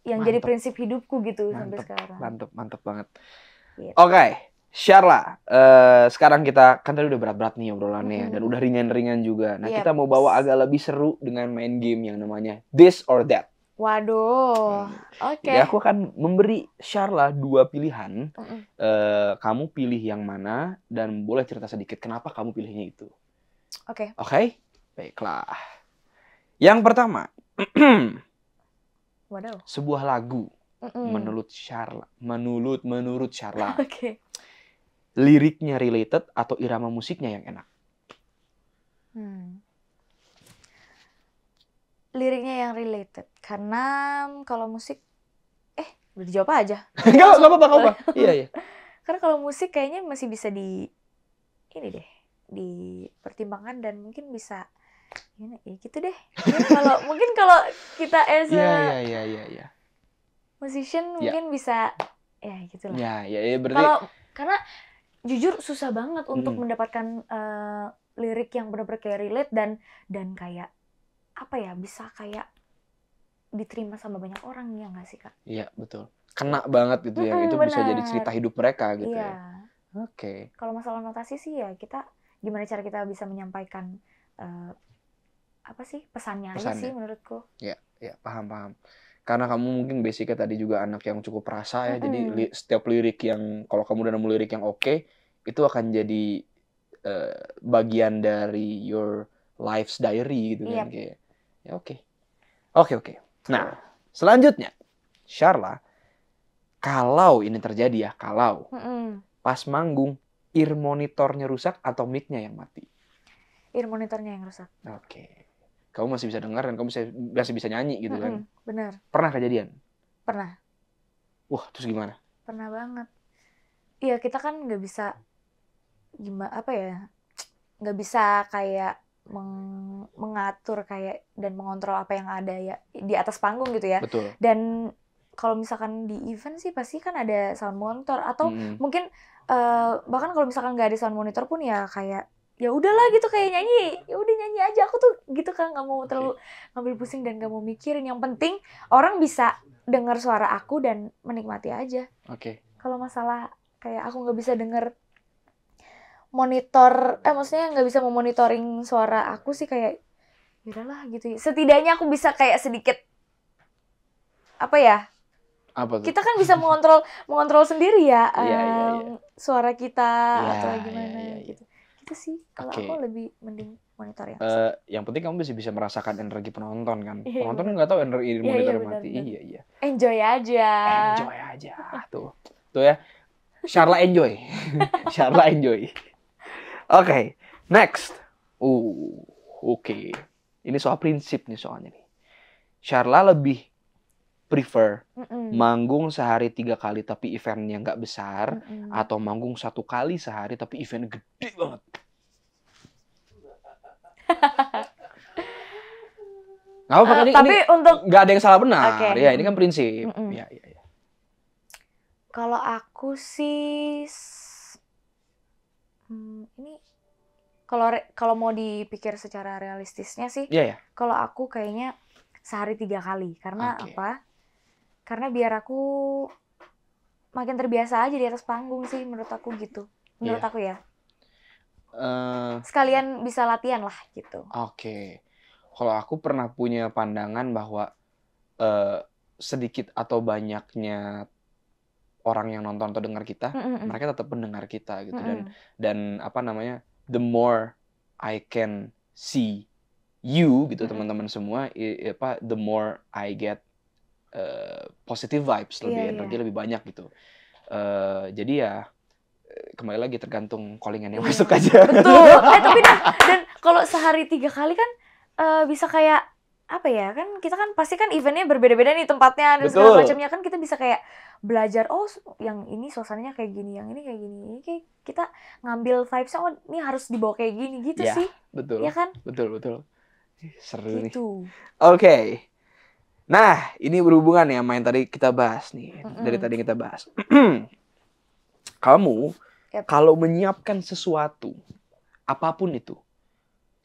yang mantep. jadi prinsip hidupku gitu mantep, sampai sekarang mantep mantep banget gitu. oke okay share lah. Uh, sekarang kita kan tadi udah berat-berat nih obrolannya hmm. dan udah ringan-ringan juga. Nah, yep. kita mau bawa agak lebih seru dengan main game yang namanya This or That. Waduh, hmm. oke. Okay. aku akan memberi Sharla dua pilihan. Mm -mm. Uh, kamu pilih yang mana dan boleh cerita sedikit kenapa kamu pilihnya itu. Oke. Okay. Oke, okay? baiklah. Yang pertama, Waduh. sebuah lagu mm -mm. menurut Sharla, menurut menurut Sharla. Oke. Okay liriknya related atau irama musiknya yang enak. Hmm. Liriknya yang related karena hmm, kalau musik eh udah dijawab aja. Enggak, enggak apa-apa, Iya, iya. Karena kalau musik kayaknya masih bisa di ini deh, di pertimbangan dan mungkin bisa ya, ya gitu deh. kalau mungkin kalau kita as a yeah, yeah, yeah, yeah. Iya. musician ya. mungkin bisa ya gitu lah. Ya, ya, ya berarti kalo, karena jujur susah banget untuk hmm. mendapatkan uh, lirik yang benar-benar kayak relate dan dan kayak apa ya bisa kayak diterima sama banyak orang ya nggak sih kak? Iya betul kena banget gitu ya hmm, itu bener. bisa jadi cerita hidup mereka gitu iya. ya. Oke. Okay. Kalau masalah notasi sih ya kita gimana cara kita bisa menyampaikan uh, apa sih pesannya, pesannya. sih menurutku. Iya, ya paham paham karena kamu mungkin basicnya tadi juga anak yang cukup perasa ya mm jadi li setiap lirik yang kalau kamu udah nemu lirik yang oke okay, itu akan jadi uh, bagian dari your life's diary gitu yep. kan kayak ya oke okay. oke okay, oke okay. nah selanjutnya Sharla kalau ini terjadi ya kalau mm -hmm. pas manggung ear monitornya rusak atau micnya yang mati ear monitornya yang rusak oke okay kamu masih bisa dengar dan kamu bisa, masih bisa nyanyi gitu kan. benar. Pernah kejadian? Pernah. Wah, terus gimana? Pernah banget. Iya, kita kan nggak bisa gimana apa ya? Nggak bisa kayak meng, mengatur kayak dan mengontrol apa yang ada ya di atas panggung gitu ya. Betul. Dan kalau misalkan di event sih pasti kan ada sound monitor atau hmm. mungkin uh, bahkan kalau misalkan nggak ada sound monitor pun ya kayak ya udahlah gitu kayak nyanyi ya udah nyanyi aja aku tuh gitu kan nggak mau okay. terlalu ngambil pusing dan nggak mau mikirin yang penting orang bisa dengar suara aku dan menikmati aja oke okay. kalau masalah kayak aku nggak bisa denger monitor eh maksudnya nggak bisa memonitoring suara aku sih kayak ya udahlah gitu setidaknya aku bisa kayak sedikit apa ya apa tuh? kita kan bisa mengontrol mengontrol sendiri ya um, yeah, yeah. suara kita yeah, atau iya, gimana yeah, yeah gitu sih kalau okay. aku lebih mending monitor yang uh, eh, yang penting kamu bisa bisa merasakan energi penonton kan yeah, iya, penonton kan nggak tahu energi yeah, monitor yeah, iya, mati iya iya enjoy aja enjoy aja ah, tuh tuh ya Charla enjoy Charla enjoy oke okay. next uh oke okay. ini soal prinsip nih soalnya nih Charla lebih prefer Mm-mm. manggung sehari tiga kali tapi eventnya nggak besar Mm-mm. atau manggung satu kali sehari tapi event gede banget. nggak apa-apa uh, ini, tapi ini untuk nggak ada yang salah benar. Okay. Ya ini kan prinsip. Mm-mm. Ya, ya, ya. Kalau aku sih hmm, ini kalau kalau mau dipikir secara realistisnya sih, yeah, yeah. kalau aku kayaknya sehari tiga kali karena okay. apa? karena biar aku makin terbiasa aja di atas panggung sih menurut aku gitu menurut yeah. aku ya uh, sekalian bisa latihan lah gitu oke okay. kalau aku pernah punya pandangan bahwa uh, sedikit atau banyaknya orang yang nonton atau dengar kita mm -mm. mereka tetap mendengar kita gitu mm -mm. dan dan apa namanya the more I can see you gitu mm -hmm. teman-teman semua apa the more I get Eh, positive vibes lebih yeah, energi iya. lebih banyak gitu uh, jadi ya eh, kembali lagi tergantung callingan yang yeah. masuk aja betul eh tapi dan, dan kalau sehari tiga kali kan uh, bisa kayak apa ya kan kita kan pasti kan eventnya berbeda-beda nih tempatnya dan Betul. segala macamnya kan kita bisa kayak belajar oh yang ini suasananya kayak gini yang ini kayak gini ini kayak kita ngambil vibesnya oh ini harus dibawa kayak gini gitu yeah, sih betul ya kan betul betul seru gitu. nih oke okay. Nah, ini berhubungan ya main tadi kita bahas nih. mm hmm Dari tadi kita bahas. Kamu yep. kalau menyiapkan sesuatu apapun itu,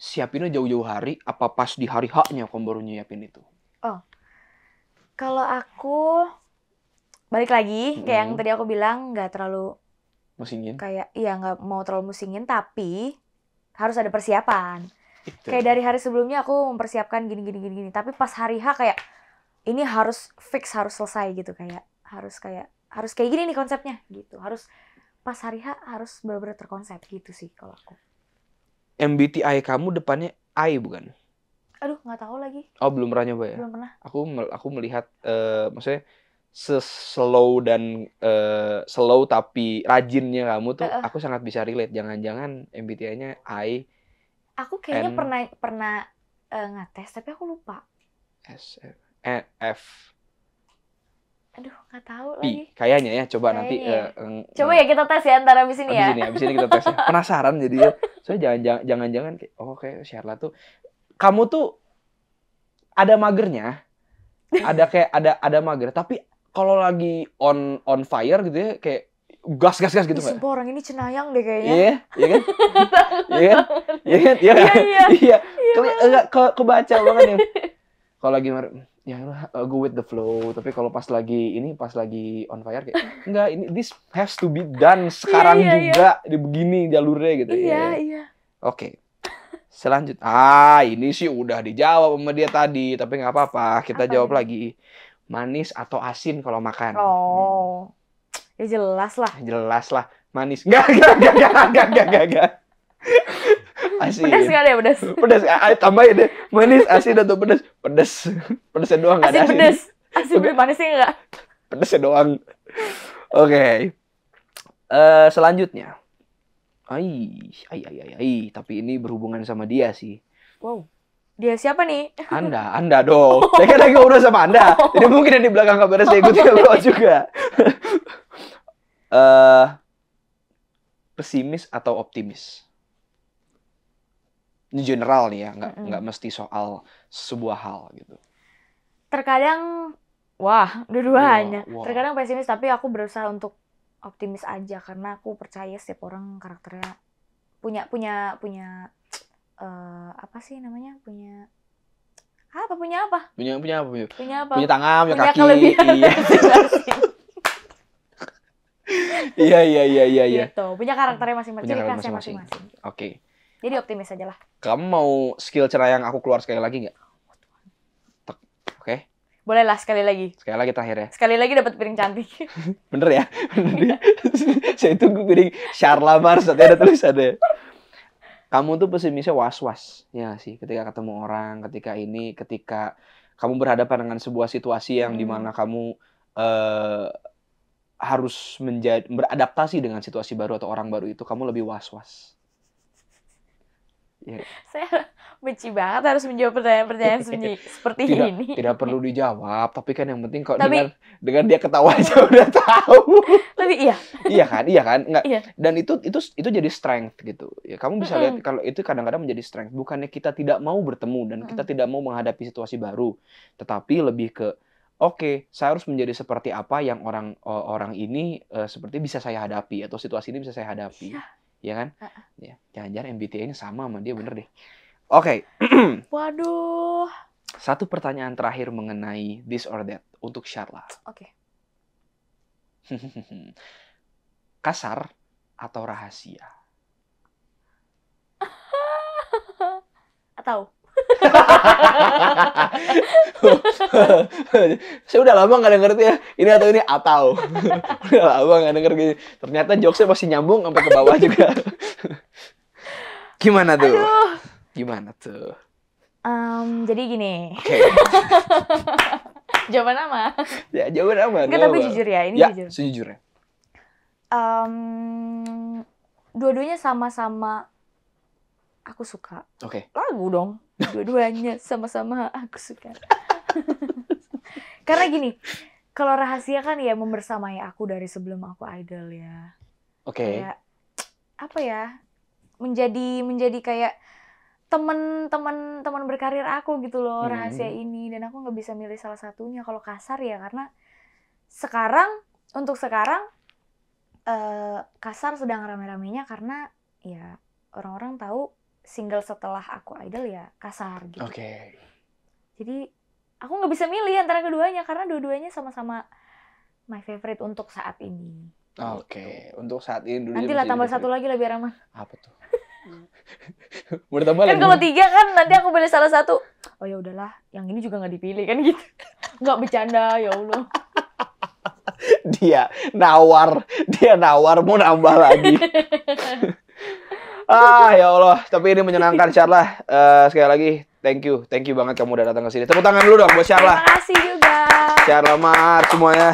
siapinnya jauh-jauh hari apa pas di hari haknya kamu baru nyiapin itu? Oh. Kalau aku balik lagi kayak yang tadi aku bilang nggak terlalu musingin. Kayak iya nggak mau terlalu musingin tapi harus ada persiapan. Itu. Kayak dari hari sebelumnya aku mempersiapkan gini gini gini tapi pas hari hak kayak ini harus fix harus selesai gitu kayak harus kayak harus kayak gini nih konsepnya gitu harus pas hari H harus benar-benar terkonsep gitu sih kalau aku MBTI kamu depannya I bukan aduh nggak tahu lagi oh belum pernah nyoba ya belum pernah aku aku melihat uh, maksudnya seslow dan uh, slow tapi rajinnya kamu tuh uh, uh. aku sangat bisa relate jangan-jangan MBTI-nya I aku kayaknya N... pernah pernah uh, eh, tes tapi aku lupa S F E F aduh gak tahu P. lagi kayaknya ya coba Kayanya. nanti Uh, coba ya kita tes ya antara abis ini abis ya ini, abis ini kita tes ya. penasaran jadi ya soalnya jangan jangan jangan jangan oh share Sherla tuh kamu tuh ada magernya ada kayak ada ada mager tapi kalau lagi on on fire gitu ya kayak gas gas gas gitu kan. Semua orang ini cenayang deh kayaknya. Iya, iya kan? Iya, kan? iya kan? Iya kan? Iya. Iya. iya. iya kebaca banget ya. kalau lagi ya uh, go with the flow tapi kalau pas lagi ini pas lagi on fire kayak enggak ini this has to be done sekarang yeah, yeah, iya. juga yeah. di begini jalurnya gitu iya yeah, iya yeah. Iya. oke okay. selanjut ah ini sih udah dijawab sama dia tadi tapi nggak apa-apa kita apa jawab ini? lagi manis atau asin kalau makan oh hmm. ya jelas lah jelas lah manis enggak enggak enggak enggak enggak enggak asin. Pedas gak ya pedas? Pedas, ayo tambahin deh. Ya. Manis, asin atau pedas? Pedas. Pedasnya doang asin, ada asin. Pedas. Asin pedas, manisnya enggak. Pedasnya doang. Oke. Okay. Uh, eh, selanjutnya. Ai, ai, ai, ai, tapi ini berhubungan sama dia sih. Wow. Dia siapa nih? Anda, Anda dong. Oh. Saya kan lagi ngobrol sama Anda. Oh. Jadi mungkin yang di belakang kamera saya ikut oh. Iya. juga. uh, pesimis atau optimis? ini general nih ya nggak mm -hmm. nggak mesti soal sebuah hal gitu terkadang wah dua-duanya terkadang pesimis tapi aku berusaha untuk optimis aja karena aku percaya setiap orang karakternya punya punya punya uh, apa sih namanya punya apa punya apa punya punya apa punya, punya apa punya tangan punya, punya kaki kelebihan iya. Iya, iya iya iya iya gitu. punya karakternya masing-masing masing-masing oke jadi optimis aja lah. Kamu mau skill yang aku keluar sekali lagi nggak? Oh, Oke. Okay. Boleh lah sekali lagi. Sekali lagi terakhir ya. Sekali lagi dapat piring cantik. Bener ya? Bener ya? Saya tunggu piring Charla Mars, ada tulisannya. Kamu tuh pesimisnya was-was, ya sih? Ketika ketemu orang, ketika ini, ketika kamu berhadapan dengan sebuah situasi yang hmm. dimana kamu uh, harus menjadi beradaptasi dengan situasi baru atau orang baru itu kamu lebih was was Yeah. Saya benci banget harus menjawab pertanyaan-pertanyaan seperti tidak, ini. Tidak perlu dijawab, tapi kan yang penting kok dengan dengan dia ketawa aja udah tahu. Lebih iya. iya kan, iya kan, nggak. Iya. Dan itu itu itu jadi strength gitu. Ya kamu bisa mm -hmm. lihat kalau itu kadang-kadang menjadi strength. Bukannya kita tidak mau bertemu dan mm -hmm. kita tidak mau menghadapi situasi baru, tetapi lebih ke Oke, okay, saya harus menjadi seperti apa yang orang orang ini uh, seperti bisa saya hadapi atau situasi ini bisa saya hadapi. Iya ya kan? Ya, jangan-jangan MBTI ini sama sama dia bener deh. Oke. Okay. Waduh. Satu pertanyaan terakhir mengenai this or that untuk Sharla. Oke. Okay. Kasar atau rahasia? atau saya udah lama gak denger ya ini atau ini atau udah lama gak denger gini ternyata jokesnya masih nyambung sampai ke bawah juga gimana tuh Aduh. gimana tuh um, jadi gini okay. jawaban apa ya jawaban apa Enggak, tapi jujur ya ini ya, jujur sejujurnya um, dua-duanya sama-sama aku suka. Oke. Okay. Lagu dong dua-duanya sama-sama aku suka karena gini kalau rahasia kan ya membersamai aku dari sebelum aku idol ya oke okay. Kayak, apa ya menjadi menjadi kayak teman-teman teman berkarir aku gitu loh hmm. rahasia ini dan aku nggak bisa milih salah satunya kalau kasar ya karena sekarang untuk sekarang uh, kasar sedang rame-ramenya karena ya orang-orang tahu single setelah aku idol ya kasar gitu. Oke. Okay. Jadi aku nggak bisa milih antara keduanya karena dua-duanya sama-sama my favorite untuk saat ini. Oke, okay. Gitu. untuk saat ini dulu. Nanti lah tambah satu lagi lah biar aman. Apa tuh? Mau tambah. kan lagi? Kan kalau tiga kan nanti aku pilih salah satu. Oh ya udahlah, yang ini juga nggak dipilih kan gitu. Nggak bercanda ya Allah. dia nawar, dia nawar mau nambah lagi ah ya Allah, tapi ini menyenangkan Charla. Uh, eh, sekali lagi thank you, thank you banget kamu udah datang ke sini. Tepuk tangan dulu dong buat Charla. Terima kasih juga. Charla Mar semuanya.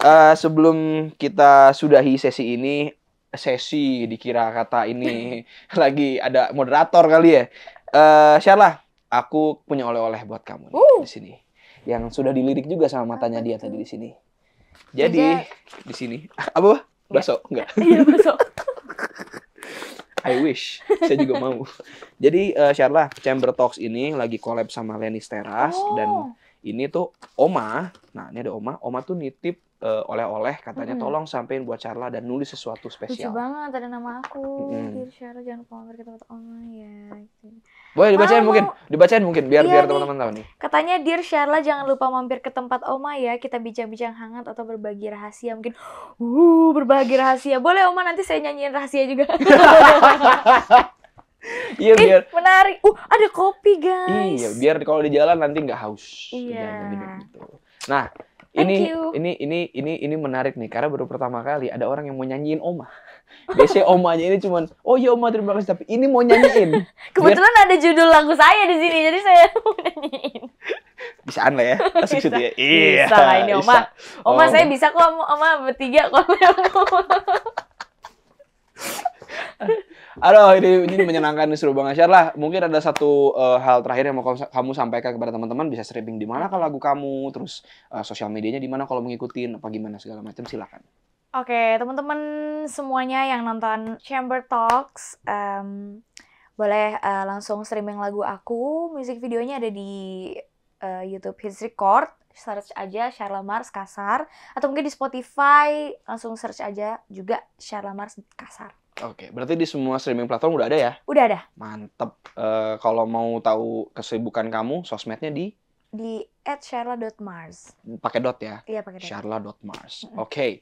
Uh, sebelum kita sudahi sesi ini, sesi dikira kata ini lagi ada moderator kali ya. Uh, eh, Charla, aku punya oleh-oleh buat kamu uh. di sini. Yang sudah dilirik juga sama matanya dia tadi di sini. Jadi, Jadi iya. di sini apa? Baso? Iya. enggak? Iya, baso. I wish. Saya juga mau. Jadi uh, eh, lah Chamber Talks ini lagi collab sama Lenis Teras oh. dan ini tuh Oma. Nah, ini ada Oma. Oma tuh nitip uh, oleh-oleh katanya hmm. tolong sampein buat Charla dan nulis sesuatu spesial. Lucu banget ada nama aku. Hmm. Dear Charla jangan lupa mampir ke tempat Oma ya. Gitu. Boleh dibacain Mama, mungkin, mau... dibacain mungkin biar iya biar teman-teman tahu nih. Katanya Dear Charla jangan lupa mampir ke tempat Oma ya, kita bincang-bincang hangat atau berbagi rahasia mungkin. Uh, berbagi rahasia. Boleh Oma nanti saya nyanyiin rahasia juga. Iya eh, biar menarik. Uh ada kopi guys. Iya biar kalau di jalan nanti nggak haus. Iya. Gitu. Nah ini ini ini ini ini menarik nih karena baru pertama kali ada orang yang mau nyanyiin Oma. Biasanya omanya ini cuman oh iya Oma terima kasih tapi ini mau nyanyiin. Kebetulan Biar... ada judul lagu saya di sini jadi saya mau nyanyiin. Bisaan lah ya. Asik ya. bisa. Iya. Bisa lah ini Oma. Bisa. Oma, oh. saya bisa kok Oma bertiga kok. Aduh, ini, ini menyenangkan, nih seru banget. Share lah, mungkin ada satu uh, hal terakhir yang mau kamu sampaikan kepada teman-teman. Bisa streaming di mana kalau lagu kamu, terus uh, sosial medianya di mana kalau mengikuti apa gimana segala macam, silakan. Oke, okay, teman-teman semuanya yang nonton Chamber Talks, um, boleh uh, langsung streaming lagu aku. musik videonya ada di uh, YouTube Hits Record search aja Sharla Mars Kasar atau mungkin di Spotify langsung search aja juga Sharla Mars Kasar. Oke, okay. berarti di semua streaming platform udah ada ya? Udah ada. Mantep. Uh, kalau mau tahu kesibukan kamu, sosmednya di? Di @charla.mars. Pakai dot ya? Iya pakai dot. Charla.mars. Oke. Okay.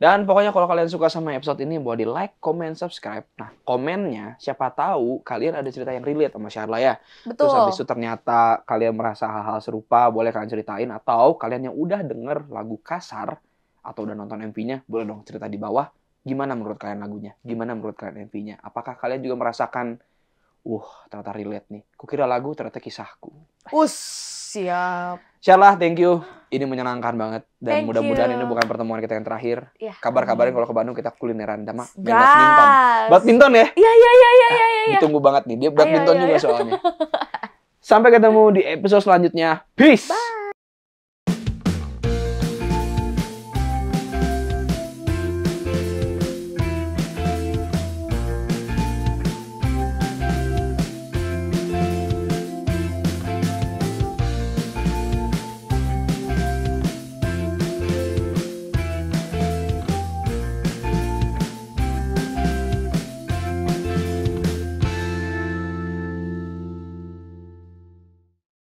Dan pokoknya kalau kalian suka sama episode ini, boleh di like, comment, subscribe. Nah, komennya siapa tahu kalian ada cerita yang relate sama Sharla ya. Betul. Terus habis itu ternyata kalian merasa hal-hal serupa, boleh kalian ceritain. Atau kalian yang udah denger lagu kasar atau udah nonton MV-nya, boleh dong cerita di bawah gimana menurut kalian lagunya? Gimana menurut kalian MV-nya? Apakah kalian juga merasakan, wah ternyata relate nih. Kukira lagu ternyata kisahku. Us, siap. Syarlah, thank you. Ini menyenangkan banget. Dan mudah-mudahan ini bukan pertemuan kita yang terakhir. Yeah. Kabar-kabarin kalau ke Bandung kita kulineran. Dama, badminton. Badminton ya? Iya, iya, iya. iya, iya. ya. Ditunggu banget nih. Dia iya, badminton iya, juga iya. soalnya. Sampai ketemu di episode selanjutnya. Peace! Bye!